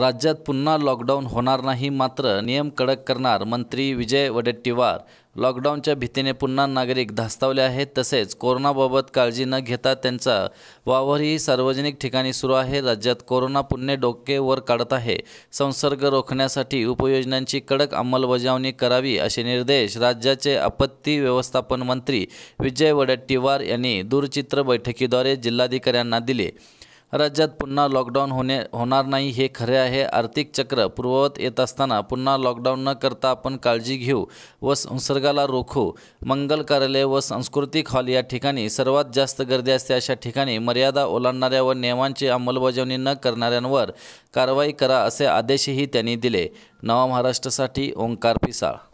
राज्यात पुन्हा लॉकडाऊन होणार नाही मात्र नियम कडक करणार मंत्री विजय वडेट्टीवार लॉकडाऊनच्या भीतीने पुन्हा नागरिक धास्तावले आहेत तसेच कोरोनाबाबत काळजी न घेता त्यांचा वावरही सार्वजनिक ठिकाणी सुरू आहे राज्यात कोरोना पुन्हे डोके वर काढत आहे संसर्ग रोखण्यासाठी उपयोजनांची कडक अंमलबजावणी करावी असे निर्देश राज्याचे आपत्ती व्यवस्थापन मंत्री विजय वडेट्टीवार यांनी दूरचित्र बैठकीद्वारे जिल्हाधिकाऱ्यांना दिले राज्यात पुन्हा लॉकडाऊन होणे होणार नाही हे खरे आहे आर्थिक चक्र पूर्ववत येत असताना पुन्हा लॉकडाऊन न करता आपण काळजी घेऊ व संसर्गाला रोखू मंगल कार्यालय व सांस्कृतिक हॉल या ठिकाणी सर्वात जास्त गर्दी असते अशा ठिकाणी मर्यादा ओलांडणाऱ्या व नियमांची अंमलबजावणी न करणाऱ्यांवर कारवाई करा असे आदेशही त्यांनी दिले नवा महाराष्ट्रासाठी ओंकार पिसाळ